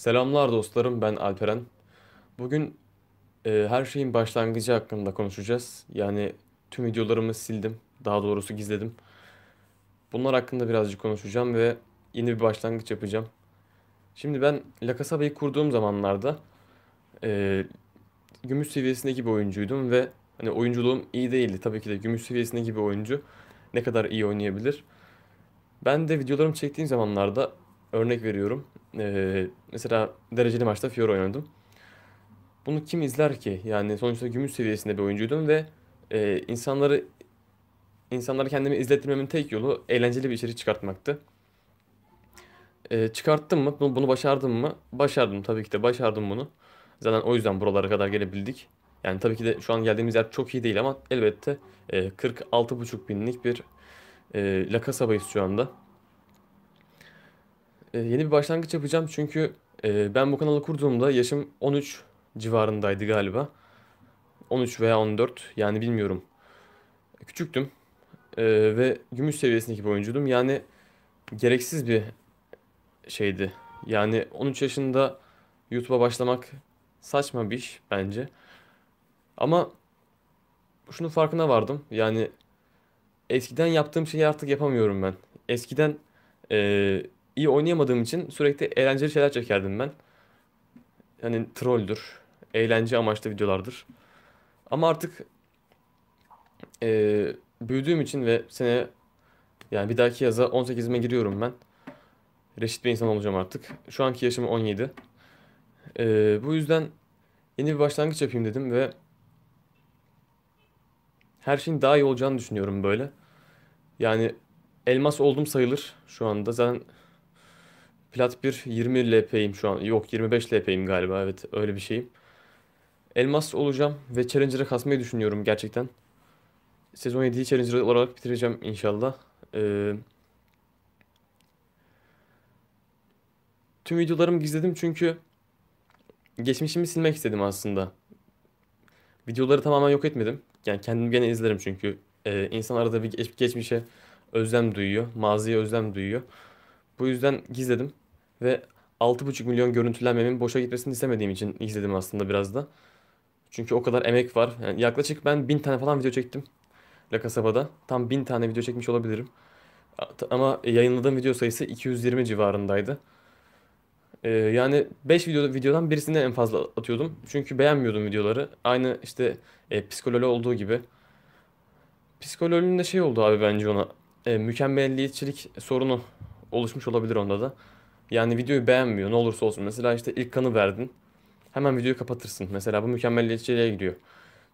Selamlar dostlarım ben Alperen. Bugün e, her şeyin başlangıcı hakkında konuşacağız. Yani tüm videolarımı sildim. Daha doğrusu gizledim. Bunlar hakkında birazcık konuşacağım ve yeni bir başlangıç yapacağım. Şimdi ben La Casaba'yı kurduğum zamanlarda e, gümüş seviyesindeki bir oyuncuydum ve hani oyunculuğum iyi değildi. Tabii ki de gümüş seviyesindeki bir oyuncu ne kadar iyi oynayabilir. Ben de videolarımı çektiğim zamanlarda örnek veriyorum. Ee, mesela dereceli maçta Fiora oynadım. Bunu kim izler ki? Yani sonuçta gümüş seviyesinde bir oyuncuydum ve e, insanları insanları kendimi izletmemin tek yolu eğlenceli bir içerik çıkartmaktı. E, çıkarttım mı? Bunu, bunu başardım mı? Başardım tabii ki de başardım bunu. Zaten o yüzden buralara kadar gelebildik. Yani tabii ki de şu an geldiğimiz yer çok iyi değil ama elbette e, 46,5 binlik bir e, La şu anda. Ee, yeni bir başlangıç yapacağım çünkü e, ben bu kanalı kurduğumda yaşım 13 civarındaydı galiba. 13 veya 14 yani bilmiyorum. Küçüktüm e, ve gümüş seviyesindeki bir oyuncuydum. Yani gereksiz bir şeydi. Yani 13 yaşında YouTube'a başlamak saçma bir iş bence. Ama şunun farkına vardım. Yani eskiden yaptığım şeyi artık yapamıyorum ben. Eskiden e, iyi oynayamadığım için sürekli eğlenceli şeyler çekerdim ben. Hani trolldür, eğlence amaçlı videolardır. Ama artık e, büyüdüğüm için ve sene yani bir dahaki yaza 18'ime giriyorum ben. Reşit bir insan olacağım artık. Şu anki yaşım 17. E, bu yüzden yeni bir başlangıç yapayım dedim ve her şeyin daha iyi olacağını düşünüyorum böyle. Yani elmas oldum sayılır şu anda. Zaten Plat 1 20 LP'yim şu an. Yok 25 LP'yim galiba evet öyle bir şeyim. Elmas olacağım ve Challenger'a kasmayı düşünüyorum gerçekten. Sezon 7'yi Challenger olarak bitireceğim inşallah. Ee, tüm videolarımı gizledim çünkü geçmişimi silmek istedim aslında. Videoları tamamen yok etmedim. Yani kendim gene izlerim çünkü. Ee, insan arada bir geçmişe özlem duyuyor. Maziye özlem duyuyor. Bu yüzden gizledim. Ve 6,5 milyon görüntülenmemin boşa gitmesini istemediğim için izledim aslında biraz da. Çünkü o kadar emek var. Yani yaklaşık ben 1000 tane falan video çektim. La Casaba'da. Tam 1000 tane video çekmiş olabilirim. Ama yayınladığım video sayısı 220 civarındaydı. Ee, yani 5 video, videodan birisini en fazla atıyordum. Çünkü beğenmiyordum videoları. Aynı işte e, psikolojide olduğu gibi. Psikolojinin şey oldu abi bence ona. E, mükemmelliyetçilik sorunu oluşmuş olabilir onda da. Yani videoyu beğenmiyor ne olursa olsun. Mesela işte ilk kanı verdin. Hemen videoyu kapatırsın. Mesela bu mükemmelliyetçiliğe gidiyor.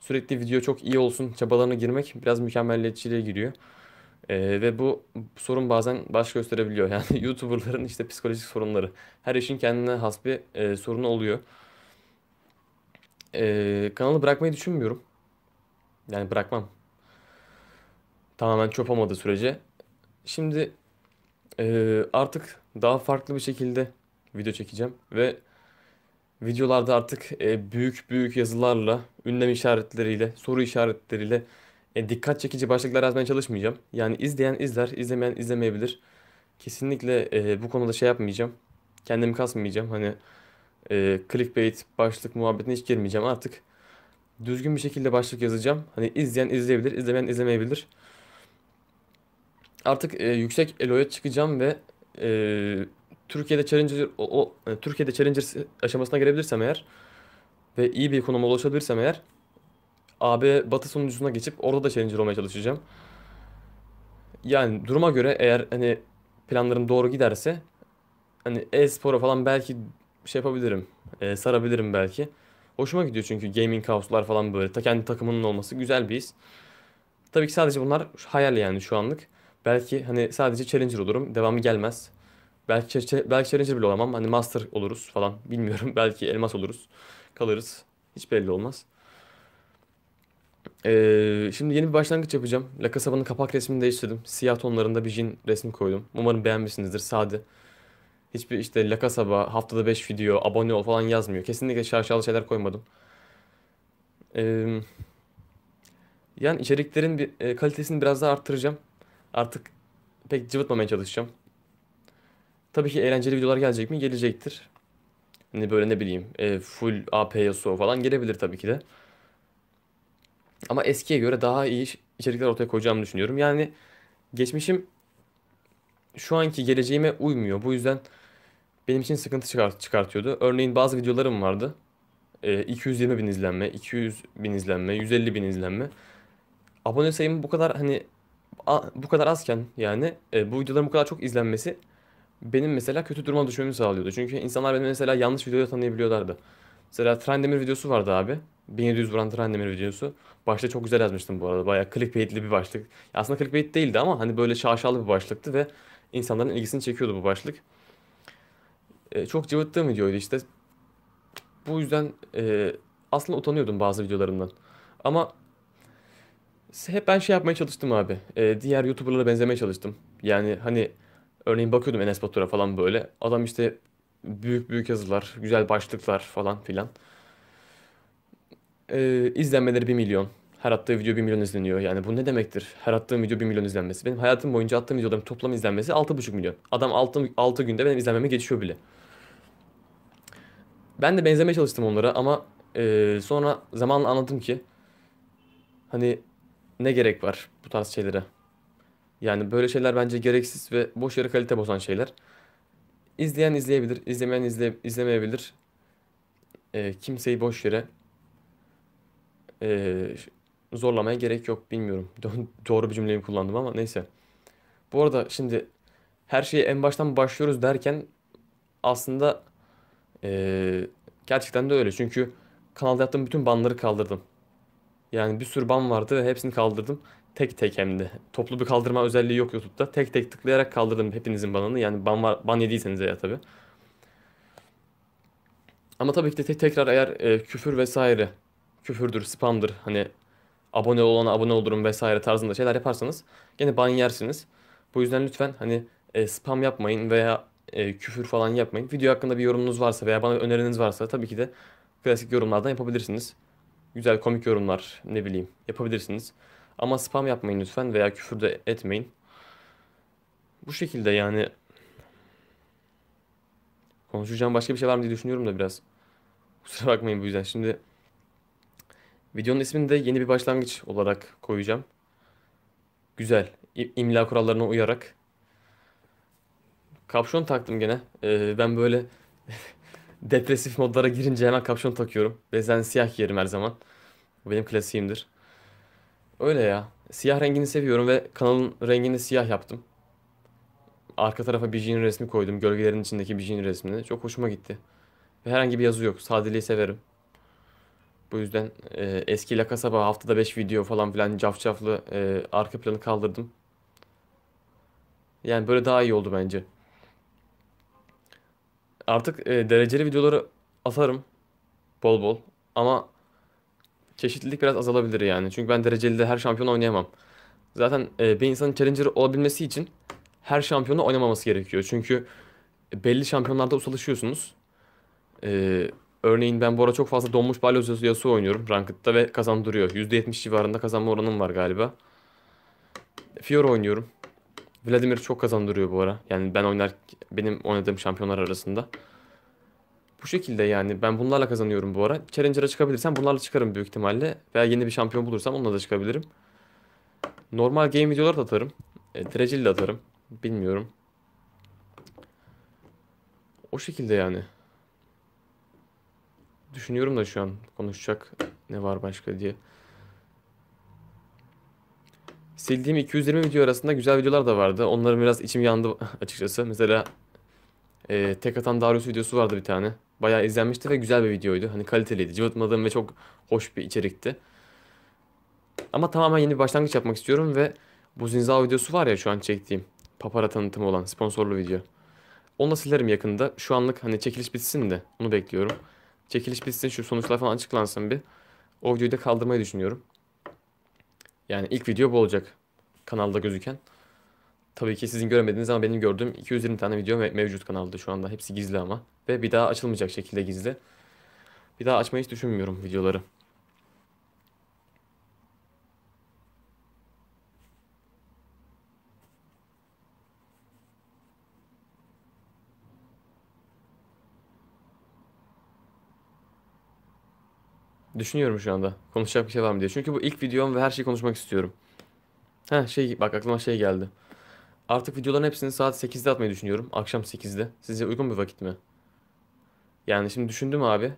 Sürekli video çok iyi olsun çabalarına girmek biraz mükemmelliyetçiliğe giriyor. Ee, ve bu sorun bazen baş gösterebiliyor. Yani YouTuber'ların işte psikolojik sorunları. Her işin kendine has bir e, sorunu oluyor. Ee, kanalı bırakmayı düşünmüyorum. Yani bırakmam. Tamamen çöp olmadığı sürece. Şimdi ee, artık daha farklı bir şekilde video çekeceğim ve videolarda artık e, büyük büyük yazılarla, ünlem işaretleriyle, soru işaretleriyle e, dikkat çekici başlıklar yazmaya çalışmayacağım. Yani izleyen izler, izlemeyen izlemeyebilir. Kesinlikle e, bu konuda şey yapmayacağım. Kendimi kasmayacağım. Hani clickbait başlık muhabbetine hiç girmeyeceğim. Artık düzgün bir şekilde başlık yazacağım. Hani izleyen izleyebilir, izlemeyen izlemeyebilir artık e, yüksek eloya çıkacağım ve e, Türkiye'de Challenger o, o e, Türkiye'de Challenger aşamasına gelebilirsem eğer ve iyi bir konuma ulaşabilirsem eğer AB Batı sonuncusuna geçip orada da Challenger olmaya çalışacağım. Yani duruma göre eğer hani planlarım doğru giderse hani e-spora falan belki şey yapabilirim. E, sarabilirim belki. Hoşuma gidiyor çünkü gaming house'lar falan böyle. Ta kendi takımının olması güzel bir his. Tabii ki sadece bunlar hayal yani şu anlık. Belki hani sadece Challenger olurum. Devamı gelmez. Belki, belki Challenger bile olamam. Hani Master oluruz falan. Bilmiyorum. Belki Elmas oluruz. Kalırız. Hiç belli olmaz. Ee, şimdi yeni bir başlangıç yapacağım. La Casaba'nın kapak resmini değiştirdim. Siyah tonlarında bir jin resmi koydum. Umarım beğenmişsinizdir. Sade. Hiçbir işte La Casaba, haftada 5 video, abone ol falan yazmıyor. Kesinlikle şaşalı şeyler koymadım. Ee, yani içeriklerin bir, e, kalitesini biraz daha arttıracağım. Artık pek cıvıtmamaya çalışacağım. Tabii ki eğlenceli videolar gelecek mi? Gelecektir. Hani böyle ne bileyim e, full AP Yasuo falan gelebilir tabii ki de. Ama eskiye göre daha iyi içerikler ortaya koyacağımı düşünüyorum. Yani geçmişim şu anki geleceğime uymuyor. Bu yüzden benim için sıkıntı çıkart çıkartıyordu. Örneğin bazı videolarım vardı. E, 220 bin izlenme, 200 bin izlenme, 150 bin izlenme. Abone sayım bu kadar hani bu kadar azken yani e, bu videoların bu kadar çok izlenmesi benim mesela kötü duruma düşmemi sağlıyordu. Çünkü insanlar beni mesela yanlış videoda tanıyabiliyorlardı. Mesela Trendemir videosu vardı abi. 1700 vuran Trendemir videosu. Başta çok güzel yazmıştım bu arada. Bayağı clickbaitli bir başlık. Aslında clickbait değildi ama hani böyle şaşalı bir başlıktı ve insanların ilgisini çekiyordu bu başlık. E, çok cıvıttığım videoydu işte. Bu yüzden e, aslında utanıyordum bazı videolarımdan. Ama hep ben şey yapmaya çalıştım abi. E, diğer YouTuber'lara benzemeye çalıştım. Yani hani örneğin bakıyordum Enes Batur'a falan böyle. Adam işte büyük büyük yazılar, güzel başlıklar falan filan. E, izlenmeleri 1 milyon. Her attığı video 1 milyon izleniyor. Yani bu ne demektir? Her attığım video 1 milyon izlenmesi. Benim hayatım boyunca attığım videoların toplam izlenmesi 6,5 milyon. Adam 6, 6 günde benim izlenmeme geçiyor bile. Ben de benzemeye çalıştım onlara ama e, sonra zamanla anladım ki hani ne gerek var bu tarz şeylere? Yani böyle şeyler bence gereksiz ve boş yere kalite bozan şeyler. İzleyen izleyebilir, izlemeyen izle, izlemeyebilir. E, kimseyi boş yere e, zorlamaya gerek yok bilmiyorum. Doğru bir cümleyi kullandım ama neyse. Bu arada şimdi her şeyi en baştan başlıyoruz derken aslında e, gerçekten de öyle. Çünkü kanalda yaptığım bütün banları kaldırdım. Yani bir sürü ban vardı. ve Hepsini kaldırdım. Tek tek hem de. Toplu bir kaldırma özelliği yok YouTube'da. Tek tek tıklayarak kaldırdım hepinizin banını. Yani ban, var, ban yediyseniz ya tabii. Ama tabii ki de te- tekrar eğer e, küfür vesaire küfürdür, spamdır hani abone olana abone olurum vesaire tarzında şeyler yaparsanız gene ban yersiniz. Bu yüzden lütfen hani e, spam yapmayın veya e, küfür falan yapmayın. Video hakkında bir yorumunuz varsa veya bana öneriniz varsa tabii ki de klasik yorumlardan yapabilirsiniz güzel komik yorumlar ne bileyim yapabilirsiniz. Ama spam yapmayın lütfen veya küfür de etmeyin. Bu şekilde yani konuşacağım başka bir şey var mı diye düşünüyorum da biraz. Kusura bakmayın bu yüzden. Şimdi videonun ismini de yeni bir başlangıç olarak koyacağım. Güzel. imla kurallarına uyarak. Kapşon taktım gene. Ee, ben böyle Depresif modlara girince hemen kapşon takıyorum. Bezen siyah giyerim her zaman. Bu benim klasiğimdir. Öyle ya. Siyah rengini seviyorum ve kanalın rengini siyah yaptım. Arka tarafa Biji'nin resmi koydum. Gölgelerin içindeki Biji'nin resmini. Çok hoşuma gitti. Ve herhangi bir yazı yok. Sadeliği severim. Bu yüzden e, eski La Kasaba haftada 5 video falan filan cafcaflı e, arka planı kaldırdım. Yani böyle daha iyi oldu bence. Artık e, dereceli videoları atarım bol bol ama çeşitlilik biraz azalabilir yani. Çünkü ben dereceli de her şampiyon oynayamam. Zaten e, bir insanın challenger olabilmesi için her şampiyonu oynamaması gerekiyor. Çünkü e, belli şampiyonlarda ustalaşıyorsunuz. Ee, örneğin ben bu ara çok fazla donmuş balyoz Yasuo oynuyorum Ranked'da ve kazandırıyor. %70 civarında kazanma oranım var galiba. Fiora oynuyorum. Vladimir çok kazandırıyor bu ara. Yani ben oynar benim oynadığım şampiyonlar arasında. Bu şekilde yani ben bunlarla kazanıyorum bu ara. Challenger'a çıkabilirsem bunlarla çıkarım büyük ihtimalle. Veya yeni bir şampiyon bulursam onunla da çıkabilirim. Normal game videoları da atarım. E, dereceli de atarım. Bilmiyorum. O şekilde yani. Düşünüyorum da şu an konuşacak ne var başka diye sildiğim 220 video arasında güzel videolar da vardı. Onların biraz içim yandı açıkçası. Mesela e, tek atan Darius videosu vardı bir tane. Bayağı izlenmişti ve güzel bir videoydu. Hani kaliteliydi. Cıvıtmadığım ve çok hoş bir içerikti. Ama tamamen yeni bir başlangıç yapmak istiyorum ve bu Zinza videosu var ya şu an çektiğim. Papara tanıtımı olan sponsorlu video. Onu da silerim yakında. Şu anlık hani çekiliş bitsin de onu bekliyorum. Çekiliş bitsin şu sonuçlar falan açıklansın bir. O videoyu da kaldırmayı düşünüyorum. Yani ilk video bu olacak kanalda gözüken. Tabii ki sizin göremediğiniz ama benim gördüğüm 220 tane video me mevcut kanalda şu anda. Hepsi gizli ama. Ve bir daha açılmayacak şekilde gizli. Bir daha açmayı hiç düşünmüyorum videoları. Düşünüyorum şu anda. Konuşacak bir şey var mı diye. Çünkü bu ilk videom ve her şeyi konuşmak istiyorum. Ha şey bak aklıma şey geldi. Artık videoların hepsini saat 8'de atmayı düşünüyorum. Akşam 8'de. Size uygun bir vakit mi? Yani şimdi düşündüm abi.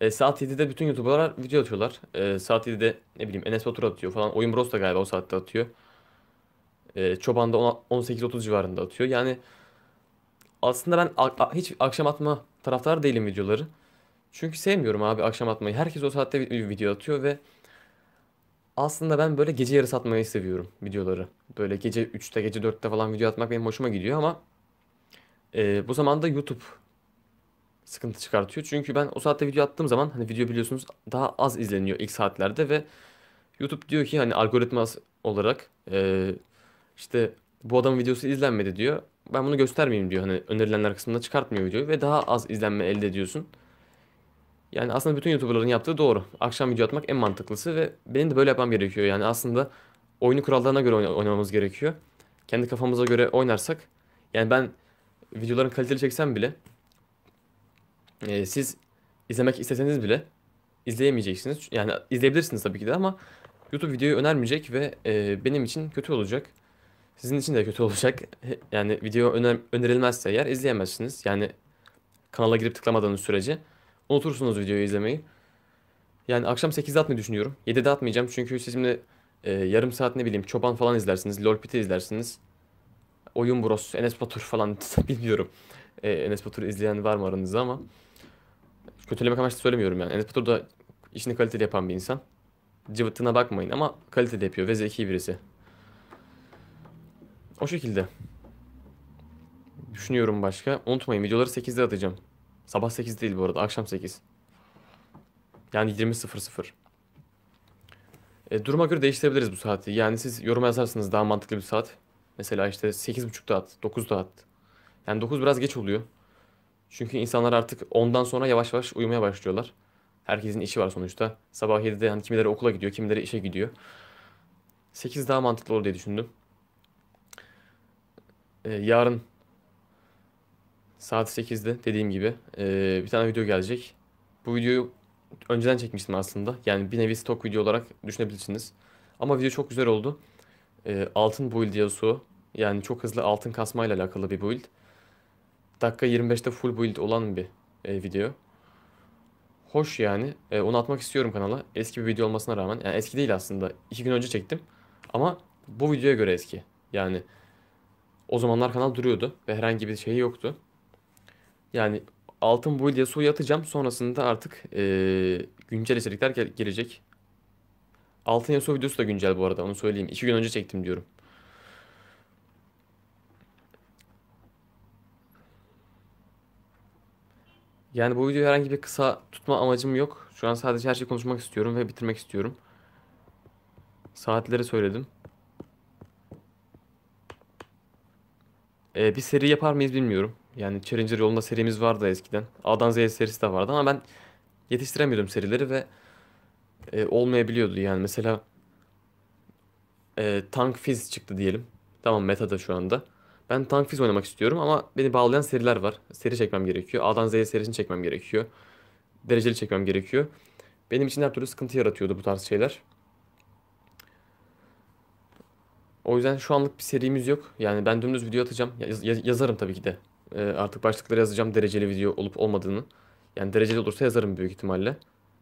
E, saat 7'de bütün YouTuber'lar video atıyorlar. E, saat 7'de ne bileyim Enes Batur atıyor falan. Oyun Bros da galiba o saatte atıyor. E, Çoban da 18-30 civarında atıyor. Yani aslında ben hiç akşam atma taraftarı değilim videoları. Çünkü sevmiyorum abi akşam atmayı. Herkes o saatte bir video atıyor ve aslında ben böyle gece yarısı atmayı seviyorum videoları. Böyle gece 3'te, gece 4'te falan video atmak benim hoşuma gidiyor ama e, bu zaman da YouTube sıkıntı çıkartıyor. Çünkü ben o saatte video attığım zaman hani video biliyorsunuz daha az izleniyor ilk saatlerde ve YouTube diyor ki hani algoritma olarak e, işte bu adamın videosu izlenmedi diyor. Ben bunu göstermeyeyim diyor. Hani önerilenler kısmında çıkartmıyor videoyu ve daha az izlenme elde ediyorsun. Yani aslında bütün YouTuber'ların yaptığı doğru. Akşam video atmak en mantıklısı ve benim de böyle yapmam gerekiyor. Yani aslında oyunu kurallarına göre oynamamız gerekiyor. Kendi kafamıza göre oynarsak yani ben videoların kaliteli çeksem bile e, siz izlemek isteseniz bile izleyemeyeceksiniz. Yani izleyebilirsiniz tabii ki de ama YouTube videoyu önermeyecek ve e, benim için kötü olacak. Sizin için de kötü olacak. Yani video öner önerilmezse eğer izleyemezsiniz. Yani kanala girip tıklamadığınız sürece unutursunuz videoyu izlemeyi. Yani akşam 8'de atmayı düşünüyorum. 7'de atmayacağım çünkü sizimle e, yarım saat ne bileyim çoban falan izlersiniz. Lolpit'i izlersiniz. Oyun Bros, Enes Batur falan bilmiyorum. E, Enes Batur izleyen var mı aranızda ama. Kötülemek amaçlı söylemiyorum yani. Enes Batur da işini kaliteli yapan bir insan. Cıvıttığına bakmayın ama kaliteli yapıyor ve zeki birisi. O şekilde. Düşünüyorum başka. Unutmayın videoları 8'de atacağım. Sabah 8 değil bu arada. Akşam 8. Yani 20.00. E, duruma göre değiştirebiliriz bu saati. Yani siz yorum yazarsınız daha mantıklı bir saat. Mesela işte 8.30'da at, 9'da at. Yani 9 biraz geç oluyor. Çünkü insanlar artık 10'dan sonra yavaş yavaş uyumaya başlıyorlar. Herkesin işi var sonuçta. Sabah 7'de hani kimileri okula gidiyor, kimileri işe gidiyor. 8 daha mantıklı olur diye düşündüm. Ee, yarın Saat 8'de dediğim gibi bir tane video gelecek. Bu videoyu önceden çekmiştim aslında. Yani bir nevi stok video olarak düşünebilirsiniz. Ama video çok güzel oldu. altın build yazısı yani çok hızlı altın kasmayla alakalı bir build. Dakika 25'te full build olan bir video. Hoş yani. onu atmak istiyorum kanala. Eski bir video olmasına rağmen. Yani eski değil aslında. 2 gün önce çektim. Ama bu videoya göre eski. Yani o zamanlar kanal duruyordu ve herhangi bir şeyi yoktu. Yani altın boy diye suya atacağım. Sonrasında artık e, güncel içerikler gel- gelecek. Altın Yasuo videosu da güncel bu arada onu söyleyeyim. İki gün önce çektim diyorum. Yani bu videoyu herhangi bir kısa tutma amacım yok. Şu an sadece her şeyi konuşmak istiyorum ve bitirmek istiyorum. Saatleri söyledim. Ee, bir seri yapar mıyız bilmiyorum. Yani Challenger yolunda serimiz vardı eskiden. A'dan Z'ye serisi de vardı ama ben yetiştiremiyordum serileri ve e, olmayabiliyordu. Yani mesela e, Tank Fizz çıktı diyelim. Tamam meta da şu anda. Ben Tank Fizz oynamak istiyorum ama beni bağlayan seriler var. Seri çekmem gerekiyor. A'dan Z'ye serisini çekmem gerekiyor. Dereceli çekmem gerekiyor. Benim için her türlü sıkıntı yaratıyordu bu tarz şeyler. O yüzden şu anlık bir serimiz yok. Yani ben dümdüz video atacağım. Yaz yazarım tabii ki de e, artık başlıkları yazacağım dereceli video olup olmadığını. Yani dereceli olursa yazarım büyük ihtimalle.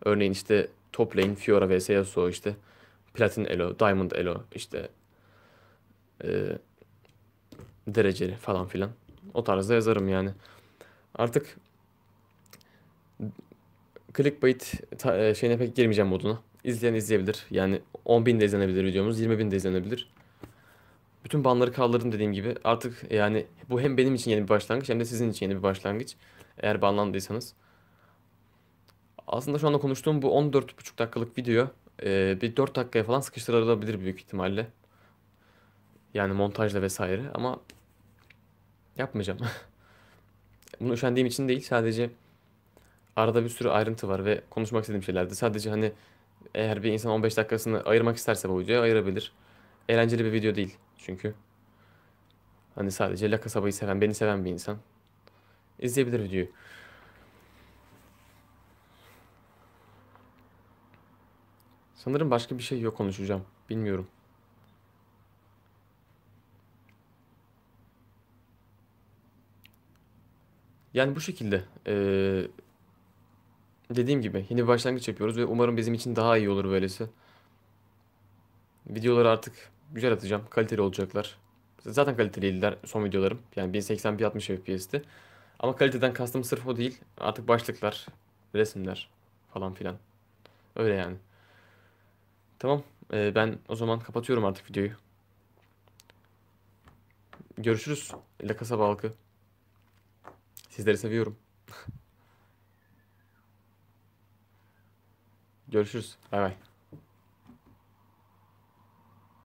Örneğin işte top lane, Fiora vs Yasuo işte platin elo, diamond elo işte e, dereceli falan filan. O tarzda yazarım yani. Artık clickbait ta, e, şeyine pek girmeyeceğim moduna. İzleyen izleyebilir. Yani 10 bin de izlenebilir videomuz, 20 bin de izlenebilir. Bütün banları kaldırdım dediğim gibi. Artık yani bu hem benim için yeni bir başlangıç hem de sizin için yeni bir başlangıç. Eğer banlandıysanız. Aslında şu anda konuştuğum bu 14,5 dakikalık video e, bir 4 dakikaya falan sıkıştırılabilir büyük ihtimalle. Yani montajla vesaire ama yapmayacağım. Bunu üşendiğim için değil sadece arada bir sürü ayrıntı var ve konuşmak istediğim şeylerdi. Sadece hani eğer bir insan 15 dakikasını ayırmak isterse bu videoya ayırabilir. Eğlenceli bir video değil. Çünkü hani sadece La Casaba'yı seven, beni seven bir insan izleyebilir videoyu. Sanırım başka bir şey yok konuşacağım. Bilmiyorum. Yani bu şekilde ee, dediğim gibi yeni bir başlangıç yapıyoruz ve umarım bizim için daha iyi olur böylesi. Videoları artık güzel atacağım. Kaliteli olacaklar. Zaten kaliteliydiler son videolarım. Yani 1080p 60 FPS'ti. Ama kaliteden kastım sırf o değil. Artık başlıklar, resimler falan filan. Öyle yani. Tamam. Ee, ben o zaman kapatıyorum artık videoyu. Görüşürüz. La Kasaba halkı. Sizleri seviyorum. Görüşürüz. Bay bay.